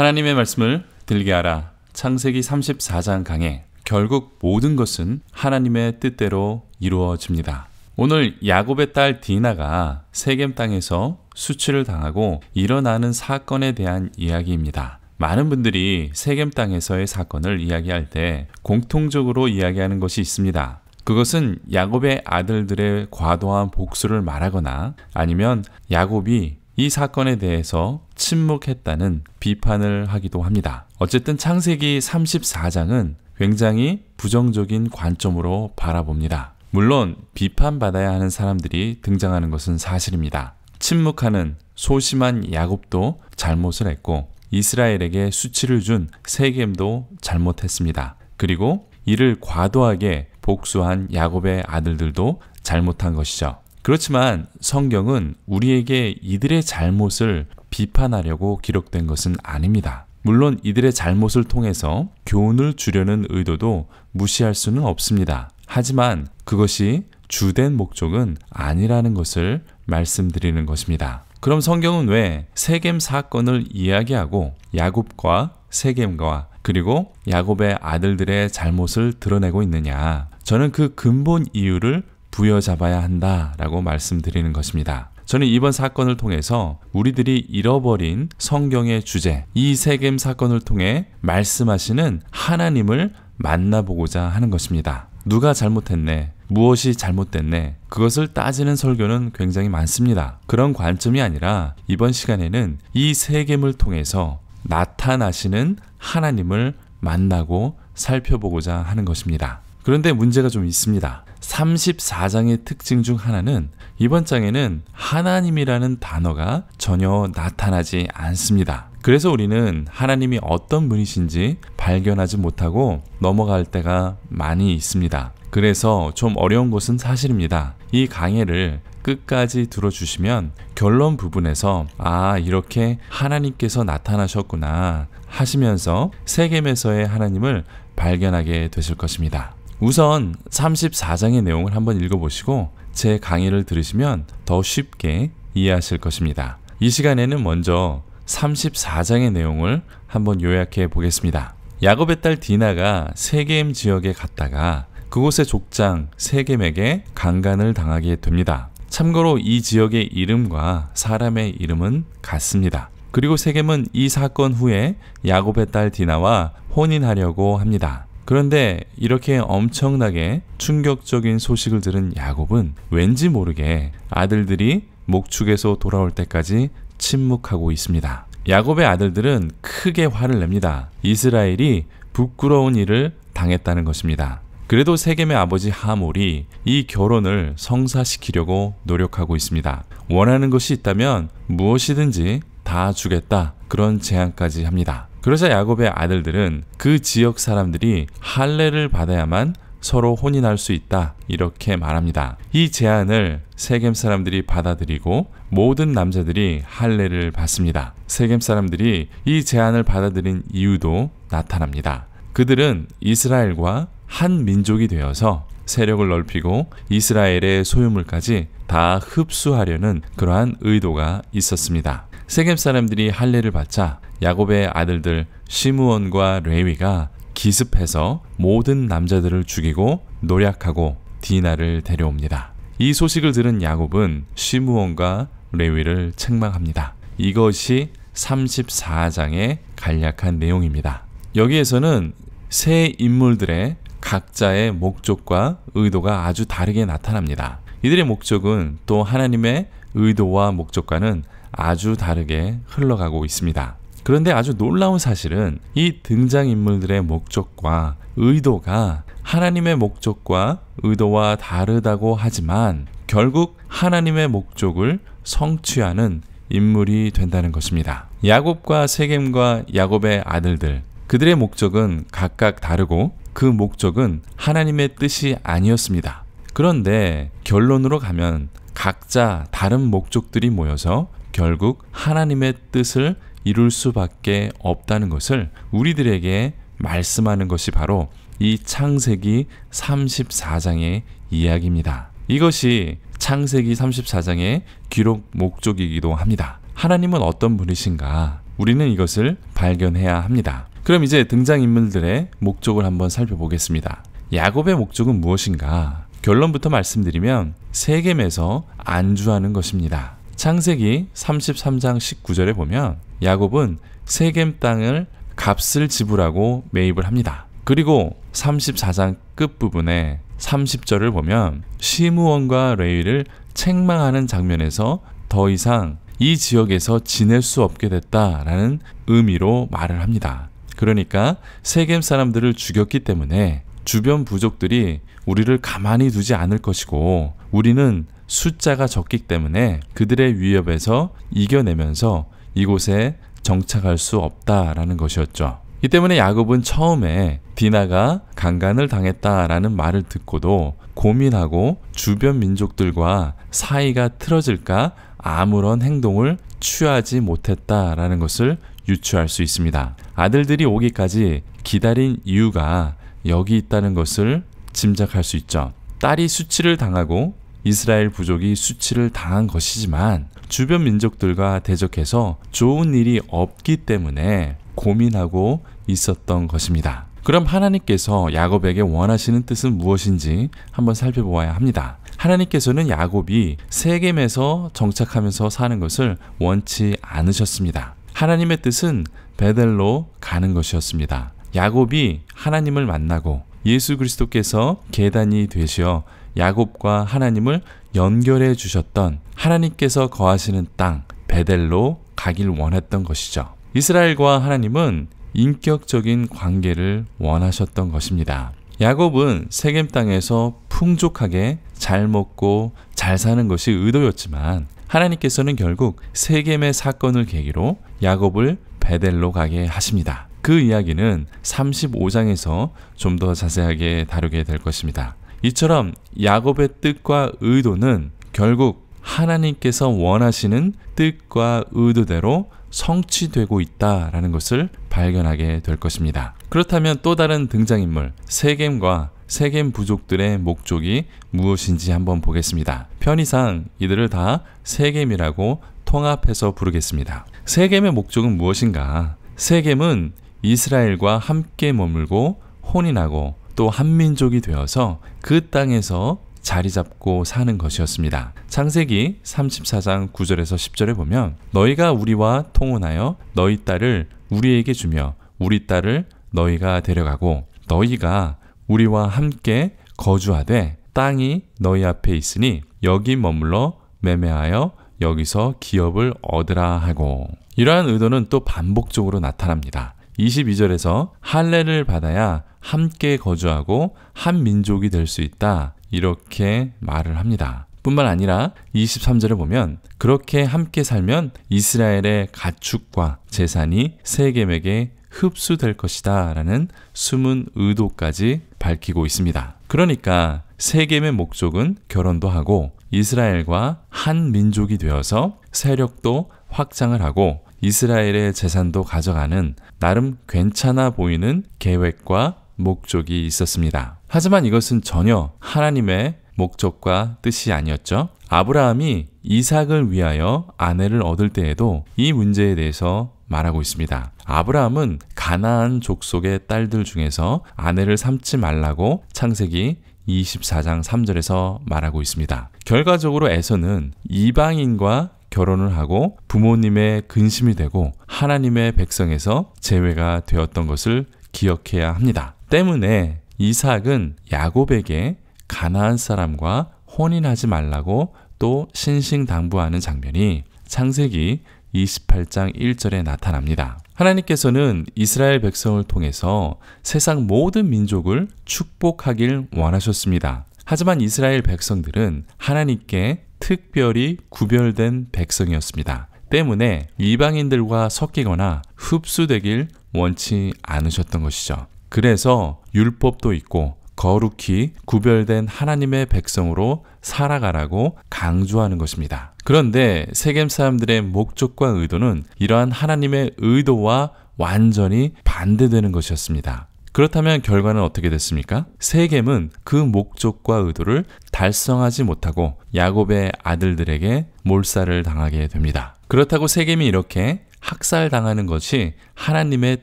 하나님의 말씀을 들게 하라. 창세기 34장 강해. 결국 모든 것은 하나님의 뜻대로 이루어집니다. 오늘 야곱의 딸 디나가 세겜 땅에서 수치를 당하고 일어나는 사건에 대한 이야기입니다. 많은 분들이 세겜 땅에서의 사건을 이야기할 때 공통적으로 이야기하는 것이 있습니다. 그것은 야곱의 아들들의 과도한 복수를 말하거나 아니면 야곱이 이 사건에 대해서 침묵했다는 비판을 하기도 합니다. 어쨌든 창세기 34장은 굉장히 부정적인 관점으로 바라봅니다. 물론 비판받아야 하는 사람들이 등장하는 것은 사실입니다. 침묵하는 소심한 야곱도 잘못을 했고 이스라엘에게 수치를 준 세겜도 잘못했습니다. 그리고 이를 과도하게 복수한 야곱의 아들들도 잘못한 것이죠. 그렇지만 성경은 우리에게 이들의 잘못을 비판하려고 기록된 것은 아닙니다. 물론 이들의 잘못을 통해서 교훈을 주려는 의도도 무시할 수는 없습니다. 하지만 그것이 주된 목적은 아니라는 것을 말씀드리는 것입니다. 그럼 성경은 왜 세겜 사건을 이야기하고 야곱과 세겜과 그리고 야곱의 아들들의 잘못을 드러내고 있느냐? 저는 그 근본 이유를 부여잡아야 한다라고 말씀드리는 것입니다. 저는 이번 사건을 통해서 우리들이 잃어버린 성경의 주제, 이 세겜 사건을 통해 말씀하시는 하나님을 만나보고자 하는 것입니다. 누가 잘못했네, 무엇이 잘못됐네, 그것을 따지는 설교는 굉장히 많습니다. 그런 관점이 아니라 이번 시간에는 이 세겜을 통해서 나타나시는 하나님을 만나고 살펴보고자 하는 것입니다. 그런데 문제가 좀 있습니다. 34장의 특징 중 하나는 이번 장에는 하나님이라는 단어가 전혀 나타나지 않습니다. 그래서 우리는 하나님이 어떤 분이신지 발견하지 못하고 넘어갈 때가 많이 있습니다. 그래서 좀 어려운 것은 사실입니다. 이 강의를 끝까지 들어주시면 결론 부분에서 아, 이렇게 하나님께서 나타나셨구나 하시면서 세계에서의 하나님을 발견하게 되실 것입니다. 우선 34장의 내용을 한번 읽어보시고 제 강의를 들으시면 더 쉽게 이해하실 것입니다. 이 시간에는 먼저 34장의 내용을 한번 요약해 보겠습니다. 야곱의 딸 디나가 세겜 지역에 갔다가 그곳의 족장 세겜에게 강간을 당하게 됩니다. 참고로 이 지역의 이름과 사람의 이름은 같습니다. 그리고 세겜은 이 사건 후에 야곱의 딸 디나와 혼인하려고 합니다. 그런데 이렇게 엄청나게 충격적인 소식을 들은 야곱은 왠지 모르게 아들들이 목축에서 돌아올 때까지 침묵하고 있습니다. 야곱의 아들들은 크게 화를 냅니다. 이스라엘이 부끄러운 일을 당했다는 것입니다. 그래도 세겜의 아버지 하몰이 이 결혼을 성사시키려고 노력하고 있습니다. 원하는 것이 있다면 무엇이든지 다 주겠다 그런 제안까지 합니다. 그래서 야곱의 아들들은 그 지역 사람들이 할례를 받아야만 서로 혼인할 수 있다 이렇게 말합니다. 이 제안을 세겜 사람들이 받아들이고 모든 남자들이 할례를 받습니다. 세겜 사람들이 이 제안을 받아들인 이유도 나타납니다. 그들은 이스라엘과 한 민족이 되어서 세력을 넓히고 이스라엘의 소유물까지 다 흡수하려는 그러한 의도가 있었습니다. 세겜 사람들이 할례를 받자 야곱의 아들들 시므온과 레위가 기습해서 모든 남자들을 죽이고 노략하고 디나를 데려옵니다. 이 소식을 들은 야곱은 시므온과 레위를 책망합니다. 이것이 34장의 간략한 내용입니다. 여기에서는 세 인물들의 각자의 목적과 의도가 아주 다르게 나타납니다. 이들의 목적은 또 하나님의 의도와 목적과는 아주 다르게 흘러가고 있습니다. 그런데 아주 놀라운 사실은 이 등장인물들의 목적과 의도가 하나님의 목적과 의도와 다르다고 하지만 결국 하나님의 목적을 성취하는 인물이 된다는 것입니다. 야곱과 세겜과 야곱의 아들들 그들의 목적은 각각 다르고 그 목적은 하나님의 뜻이 아니었습니다. 그런데 결론으로 가면 각자 다른 목적들이 모여서 결국 하나님의 뜻을 이룰 수밖에 없다는 것을 우리들에게 말씀하는 것이 바로 이 창세기 34장의 이야기입니다. 이것이 창세기 34장의 기록 목적이기도 합니다. 하나님은 어떤 분이신가? 우리는 이것을 발견해야 합니다. 그럼 이제 등장인물들의 목적을 한번 살펴보겠습니다. 야곱의 목적은 무엇인가? 결론부터 말씀드리면 세겜에서 안주하는 것입니다. 창세기 33장 19절에 보면 야곱은 세겜 땅을 값을 지불하고 매입을 합니다. 그리고 34장 끝부분에 30절을 보면 시무원과 레위를 책망하는 장면에서 더 이상 이 지역에서 지낼 수 없게 됐다라는 의미로 말을 합니다. 그러니까 세겜 사람들을 죽였기 때문에 주변 부족들이 우리를 가만히 두지 않을 것이고 우리는 숫자가 적기 때문에 그들의 위협에서 이겨내면서 이곳에 정착할 수 없다라는 것이었죠. 이 때문에 야곱은 처음에 디나가 강간을 당했다라는 말을 듣고도 고민하고 주변 민족들과 사이가 틀어질까 아무런 행동을 취하지 못했다라는 것을 유추할 수 있습니다. 아들들이 오기까지 기다린 이유가 여기 있다는 것을 짐작할 수 있죠. 딸이 수치를 당하고 이스라엘 부족이 수치를 당한 것이지만 주변 민족들과 대적해서 좋은 일이 없기 때문에 고민하고 있었던 것입니다. 그럼 하나님께서 야곱에게 원하시는 뜻은 무엇인지 한번 살펴보아야 합니다. 하나님께서는 야곱이 세겜에서 정착하면서 사는 것을 원치 않으셨습니다. 하나님의 뜻은 베델로 가는 것이었습니다. 야곱이 하나님을 만나고 예수 그리스도께서 계단이 되시어 야곱과 하나님을 연결해 주셨던 하나님께서 거하시는 땅 베델로 가길 원했던 것이죠. 이스라엘과 하나님은 인격적인 관계를 원하셨던 것입니다. 야곱은 세겜 땅에서 풍족하게 잘 먹고 잘 사는 것이 의도였지만 하나님께서는 결국 세겜의 사건을 계기로 야곱을 베델로 가게 하십니다. 그 이야기는 35장에서 좀 더 자세하게 다루게 될 것입니다. 이처럼 야곱의 뜻과 의도는 결국 하나님께서 원하시는 뜻과 의도대로 성취되고 있다라는 것을 발견하게 될 것입니다. 그렇다면 또 다른 등장인물 세겜과 세겜 부족들의 목적이 무엇인지 한번 보겠습니다. 편의상 이들을 다 세겜이라고 통합해서 부르겠습니다. 세겜의 목적은 무엇인가? 세겜은 이스라엘과 함께 머물고 혼이 나고 또 한민족이 되어서 그 땅에서 자리 잡고 사는 것이었습니다. 창세기 34장 9절에서 10절에 보면 너희가 우리와 통혼하여 너희 딸을 우리에게 주며 우리 딸을 너희가 데려가고 너희가 우리와 함께 거주하되 땅이 너희 앞에 있으니 여기 머물러 매매하여 여기서 기업을 얻으라 하고 이러한 의도는 또 반복적으로 나타납니다. 22절에서 할례를 받아야 함께 거주하고 한 민족이 될 수 있다. 이렇게 말을 합니다. 뿐만 아니라 23절에 보면 그렇게 함께 살면 이스라엘의 가축과 재산이 세겜에게 흡수될 것이다 라는 숨은 의도까지 밝히고 있습니다. 그러니까 세겜의 목적은 결혼도 하고 이스라엘과 한 민족이 되어서 세력도 확장을 하고 이스라엘의 재산도 가져가는 나름 괜찮아 보이는 계획과 목적이 있었습니다. 하지만 이것은 전혀 하나님의 목적과 뜻이 아니었죠. 아브라함이 이삭을 위하여 아내를 얻을 때에도 이 문제에 대해서 말하고 있습니다. 아브라함은 가나안 족속의 딸들 중에서 아내를 삼지 말라고 창세기 24장 3절에서 말하고 있습니다. 결과적으로 에서는 이방인과 결혼을 하고 부모님의 근심이 되고 하나님의 백성에서 제외가 되었던 것을 기억해야 합니다. 때문에 이삭은 야곱에게 가나안 사람과 혼인하지 말라고 또 신신당부하는 장면이 창세기 28장 1절에 나타납니다. 하나님께서는 이스라엘 백성을 통해서 세상 모든 민족을 축복하길 원하셨습니다. 하지만 이스라엘 백성들은 하나님께 특별히 구별된 백성이었습니다. 때문에 이방인들과 섞이거나 흡수되길 원치 않으셨던 것이죠. 그래서 율법도 있고 거룩히 구별된 하나님의 백성으로 살아가라고 강조하는 것입니다. 그런데 세겜 사람들의 목적과 의도는 이러한 하나님의 의도와 완전히 반대되는 것이었습니다. 그렇다면 결과는 어떻게 됐습니까? 세겜은 그 목적과 의도를 달성하지 못하고 야곱의 아들들에게 몰살을 당하게 됩니다. 그렇다고 세겜이 이렇게 학살당하는 것이 하나님의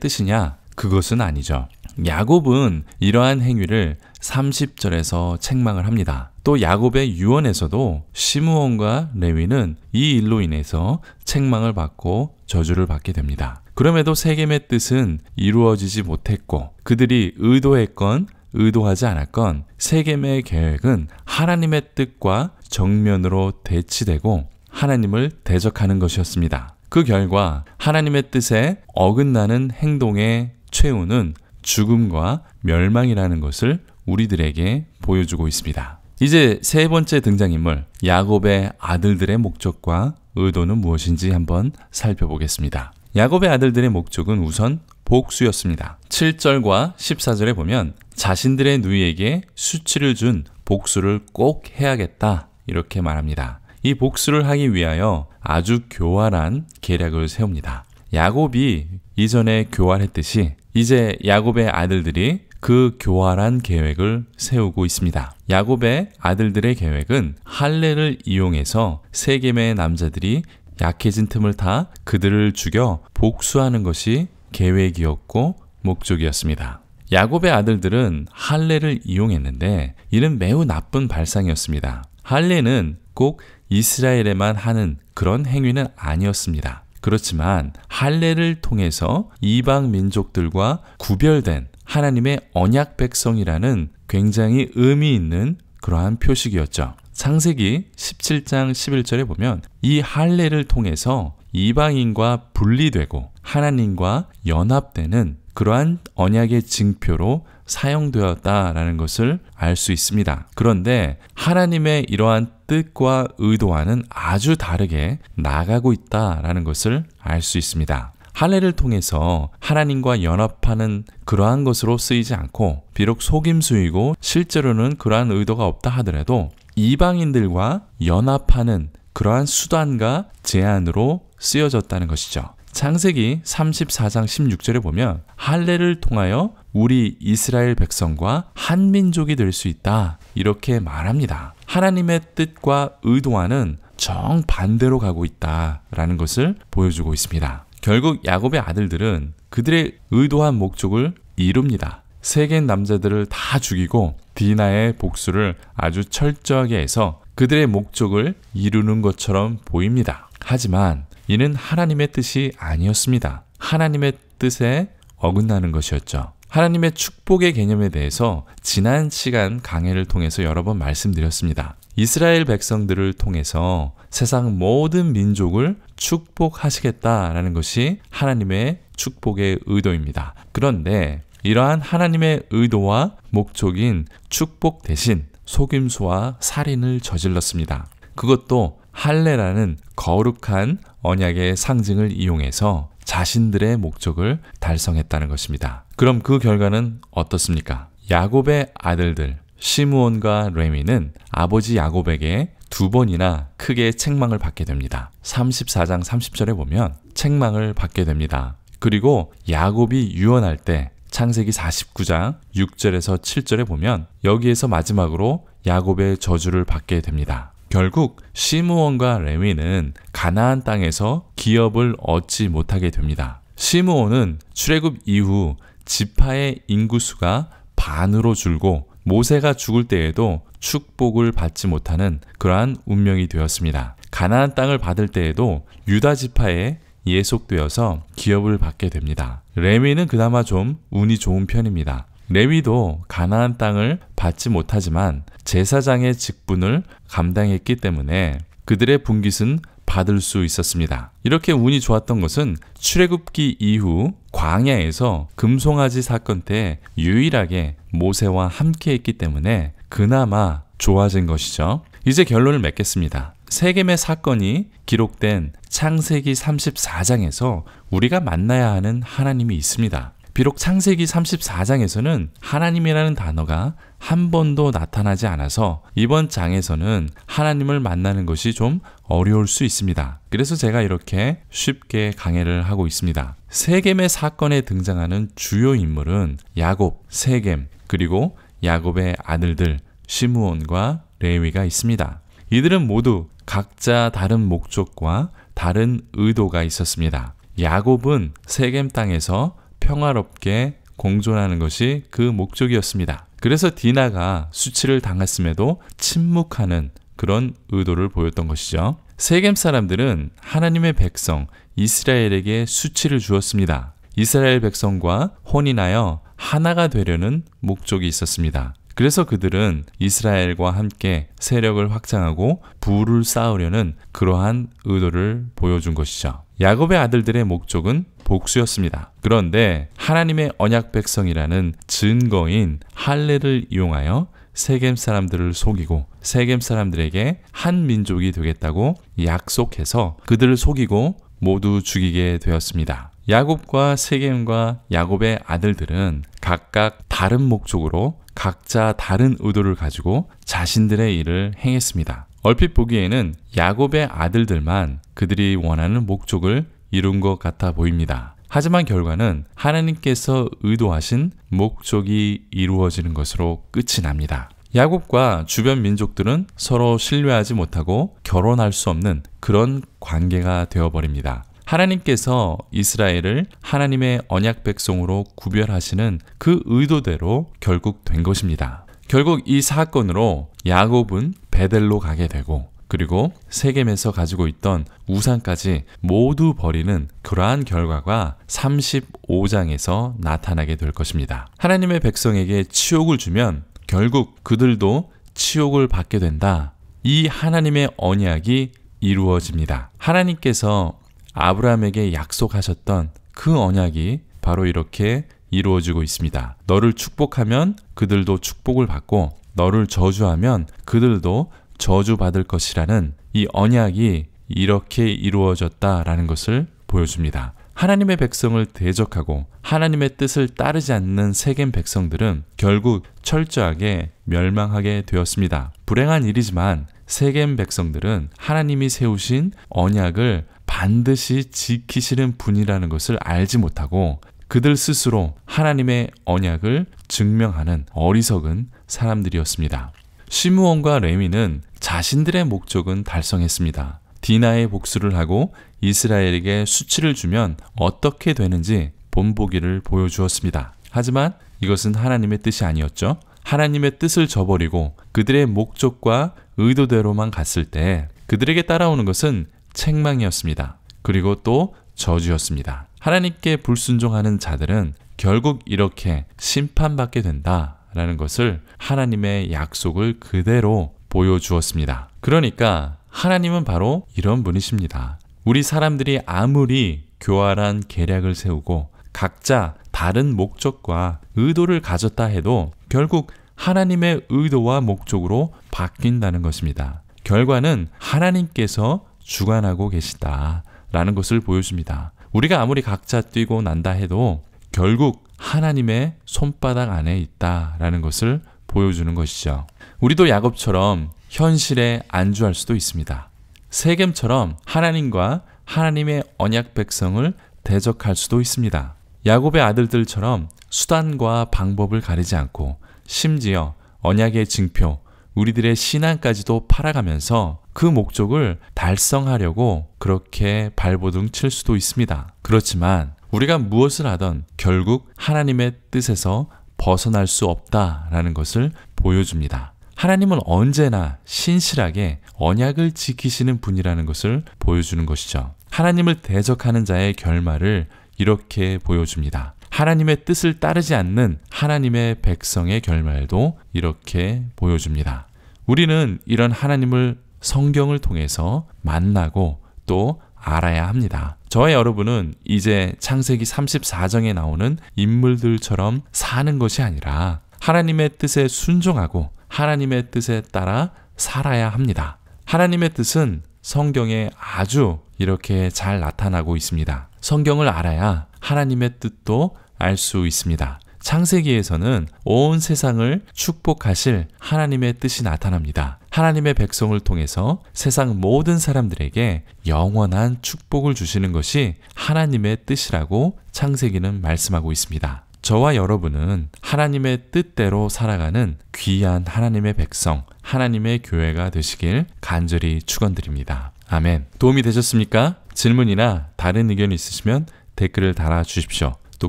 뜻이냐? 그것은 아니죠. 야곱은 이러한 행위를 30절에서 책망을 합니다. 또 야곱의 유언에서도 시므온과 레위는 이 일로 인해서 책망을 받고 저주를 받게 됩니다. 그럼에도 세겜의 뜻은 이루어지지 못했고 그들이 의도했건 의도하지 않았건 세겜의 계획은 하나님의 뜻과 정면으로 대치되고 하나님을 대적하는 것이었습니다. 그 결과 하나님의 뜻에 어긋나는 행동의 최후는 죽음과 멸망이라는 것을 우리들에게 보여주고 있습니다. 이제 세 번째 등장인물 야곱의 아들들의 목적과 의도는 무엇인지 한번 살펴보겠습니다. 야곱의 아들들의 목적은 우선 복수였습니다. 7절과 14절에 보면 자신들의 누이에게 수치를 준 복수를 꼭 해야겠다 이렇게 말합니다. 이 복수를 하기 위하여 아주 교활한 계략을 세웁니다. 야곱이 이전에 교활했듯이 이제 야곱의 아들들이 그 교활한 계획을 세우고 있습니다. 야곱의 아들들의 계획은 할례를 이용해서 세겜의 남자들이 약해진 틈을 타 그들을 죽여 복수하는 것이 계획이었고 목적이었습니다. 야곱의 아들들은 할례를 이용했는데 이는 매우 나쁜 발상이었습니다. 할례는 꼭 이스라엘에만 하는 그런 행위는 아니었습니다. 그렇지만 할례를 통해서 이방 민족들과 구별된 하나님의 언약 백성이라는 굉장히 의미 있는 그러한 표식이었죠. 창세기 17장 11절에 보면 이 할례를 통해서 이방인과 분리되고 하나님과 연합되는 그러한 언약의 징표로 사용되었다라는 것을 알 수 있습니다. 그런데 하나님의 이러한 뜻과 의도와는 아주 다르게 나가고 있다라는 것을 알 수 있습니다. 할례를 통해서 하나님과 연합하는 그러한 것으로 쓰이지 않고 비록 속임수이고 실제로는 그러한 의도가 없다 하더라도 이방인들과 연합하는 그러한 수단과 제안으로 쓰여졌다는 것이죠. 창세기 34장 16절에 보면 할례를 통하여 우리 이스라엘 백성과 한 민족이 될 수 있다 이렇게 말합니다. 하나님의 뜻과 의도와는 정반대로 가고 있다라는 것을 보여주고 있습니다. 결국 야곱의 아들들은 그들의 의도한 목적을 이룹니다. 세겐 남자들을 다 죽이고 디나의 복수를 아주 철저하게 해서 그들의 목적을 이루는 것처럼 보입니다. 하지만 이는 하나님의 뜻이 아니었습니다. 하나님의 뜻에 어긋나는 것이었죠. 하나님의 축복의 개념에 대해서 지난 시간 강의를 통해서 여러 번 말씀드렸습니다. 이스라엘 백성들을 통해서 세상 모든 민족을 축복하시겠다라는 것이 하나님의 축복의 의도입니다. 그런데 이러한 하나님의 의도와 목적인 축복 대신 속임수와 살인을 저질렀습니다. 그것도 할례라는 거룩한 언약의 상징을 이용해서 자신들의 목적을 달성했다는 것입니다. 그럼 그 결과는 어떻습니까? 야곱의 아들들 시므온과 레미는 아버지 야곱에게 두 번이나 크게 책망을 받게 됩니다. 34장 30절에 보면 책망을 받게 됩니다. 그리고 야곱이 유언할 때 창세기 49장 6절에서 7절에 보면 여기에서 마지막으로 야곱의 저주를 받게 됩니다. 결국 시므온과 레위는 가나안 땅에서 기업을 얻지 못하게 됩니다. 시므온은 출애굽 이후 지파의 인구수가 반으로 줄고 모세가 죽을 때에도 축복을 받지 못하는 그러한 운명이 되었습니다. 가나안 땅을 받을 때에도 유다 지파의 예속되어서 기업을 받게 됩니다. 레위는 그나마 좀 운이 좋은 편입니다. 레위도 가나안 땅을 받지 못하지만 제사장의 직분을 감당했기 때문에 그들의 분깃은 받을 수 있었습니다. 이렇게 운이 좋았던 것은 출애굽기 이후 광야에서 금송아지 사건 때 유일하게 모세와 함께 했기 때문에 그나마 좋아진 것이죠. 이제 결론을 맺겠습니다. 세겜의 사건이 기록된 창세기 34장에서 우리가 만나야 하는 하나님이 있습니다. 비록 창세기 34장에서는 하나님이라는 단어가 한 번도 나타나지 않아서 이번 장에서는 하나님을 만나는 것이 좀 어려울 수 있습니다. 그래서 제가 이렇게 쉽게 강의를 하고 있습니다. 세겜의 사건에 등장하는 주요 인물은 야곱, 세겜, 그리고 야곱의 아들들 시무원과 레위가 있습니다. 이들은 모두 각자 다른 목적과 다른 의도가 있었습니다. 야곱은 세겜 땅에서 평화롭게 공존하는 것이 그 목적이었습니다. 그래서 디나가 수치를 당했음에도 침묵하는 그런 의도를 보였던 것이죠. 세겜 사람들은 하나님의 백성 이스라엘에게 수치를 주었습니다. 이스라엘 백성과 혼인하여 하나가 되려는 목적이 있었습니다. 그래서 그들은 이스라엘과 함께 세력을 확장하고 부를 쌓으려는 그러한 의도를 보여준 것이죠. 야곱의 아들들의 목적은 복수였습니다. 그런데 하나님의 언약 백성이라는 증거인 할례를 이용하여 세겜 사람들을 속이고 세겜 사람들에게 한 민족이 되겠다고 약속해서 그들을 속이고 모두 죽이게 되었습니다. 야곱과 세겜과 야곱의 아들들은 각각 다른 목적으로 각자 다른 의도를 가지고 자신들의 일을 행했습니다. 얼핏 보기에는 야곱의 아들들만 그들이 원하는 목적을 이룬 것 같아 보입니다. 하지만 결과는 하나님께서 의도하신 목적이 이루어지는 것으로 끝이 납니다. 야곱과 주변 민족들은 서로 신뢰하지 못하고 결혼할 수 없는 그런 관계가 되어버립니다. 하나님께서 이스라엘을 하나님의 언약 백성으로 구별하시는 그 의도대로 결국 된 것입니다. 결국 이 사건으로 야곱은 베델로 가게 되고 그리고 세겜에서 가지고 있던 우상까지 모두 버리는 그러한 결과가 35장에서 나타나게 될 것입니다. 하나님의 백성에게 치욕을 주면 결국 그들도 치욕을 받게 된다. 이 하나님의 언약이 이루어집니다. 하나님께서 아브라함에게 약속하셨던 그 언약이 바로 이렇게 이루어지고 있습니다. 너를 축복하면 그들도 축복을 받고 너를 저주하면 그들도 저주받을 것이라는 이 언약이 이렇게 이루어졌다라는 것을 보여줍니다. 하나님의 백성을 대적하고 하나님의 뜻을 따르지 않는 세겜 백성들은 결국 철저하게 멸망하게 되었습니다. 불행한 일이지만 세겜 백성들은 하나님이 세우신 언약을 반드시 지키시는 분이라는 것을 알지 못하고 그들 스스로 하나님의 언약을 증명하는 어리석은 사람들이었습니다. 시무원과 레미는 자신들의 목적은 달성했습니다. 디나의 복수를 하고 이스라엘에게 수치를 주면 어떻게 되는지 본보기를 보여주었습니다. 하지만 이것은 하나님의 뜻이 아니었죠. 하나님의 뜻을 저버리고 그들의 목적과 의도대로만 갔을 때 그들에게 따라오는 것은 책망이었습니다. 그리고 또 저주였습니다. 하나님께 불순종하는 자들은 결국 이렇게 심판받게 된다라는 것을 하나님의 약속을 그대로 보여주었습니다. 그러니까 하나님은 바로 이런 분이십니다. 우리 사람들이 아무리 교활한 계략을 세우고 각자 다른 목적과 의도를 가졌다 해도 결국 하나님의 의도와 목적으로 바뀐다는 것입니다. 결과는 하나님께서 주관하고 계시다라는 것을 보여줍니다. 우리가 아무리 각자 뛰고 난다 해도 결국 하나님의 손바닥 안에 있다라는 것을 보여주는 것이죠. 우리도 야곱처럼 현실에 안주할 수도 있습니다. 세겜처럼 하나님과 하나님의 언약 백성을 대적할 수도 있습니다. 야곱의 아들들처럼 수단과 방법을 가리지 않고 심지어 언약의 증표, 우리들의 신앙까지도 팔아가면서 그 목적을 달성하려고 그렇게 발버둥 칠 수도 있습니다. 그렇지만 우리가 무엇을 하던 결국 하나님의 뜻에서 벗어날 수 없다라는 것을 보여줍니다. 하나님은 언제나 신실하게 언약을 지키시는 분이라는 것을 보여주는 것이죠. 하나님을 대적하는 자의 결말을 이렇게 보여줍니다. 하나님의 뜻을 따르지 않는 하나님의 백성의 결말도 이렇게 보여줍니다. 우리는 이런 하나님을 성경을 통해서 만나고 또 알아야 합니다. 저와 여러분은 이제 창세기 34장에 나오는 인물들처럼 사는 것이 아니라 하나님의 뜻에 순종하고 하나님의 뜻에 따라 살아야 합니다. 하나님의 뜻은 성경에 아주 이렇게 잘 나타나고 있습니다. 성경을 알아야 하나님의 뜻도 알 수 있습니다. 창세기에서는 온 세상을 축복하실 하나님의 뜻이 나타납니다. 하나님의 백성을 통해서 세상 모든 사람들에게 영원한 축복을 주시는 것이 하나님의 뜻이라고 창세기는 말씀하고 있습니다. 저와 여러분은 하나님의 뜻대로 살아가는 귀한 하나님의 백성, 하나님의 교회가 되시길 간절히 축원드립니다. 아멘. 도움이 되셨습니까? 질문이나 다른 의견 있으시면 댓글을 달아 주십시오. 또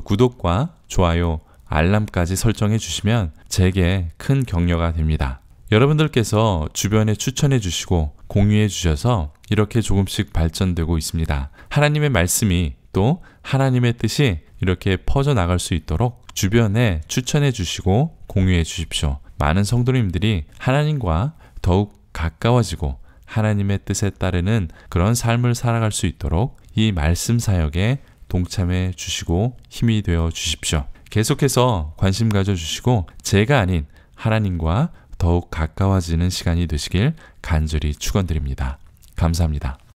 구독과 좋아요 알람까지 설정해 주시면 제게 큰 격려가 됩니다. 여러분들께서 주변에 추천해 주시고 공유해 주셔서 이렇게 조금씩 발전되고 있습니다. 하나님의 말씀이 또 하나님의 뜻이 이렇게 퍼져나갈 수 있도록 주변에 추천해 주시고 공유해 주십시오. 많은 성도님들이 하나님과 더욱 가까워지고 하나님의 뜻에 따르는 그런 삶을 살아갈 수 있도록 이 말씀 사역에 동참해 주시고 힘이 되어 주십시오. 계속해서 관심 가져주시고 제가 아닌 하나님과 더욱 가까워지는 시간이 되시길 간절히 축원드립니다. 감사합니다.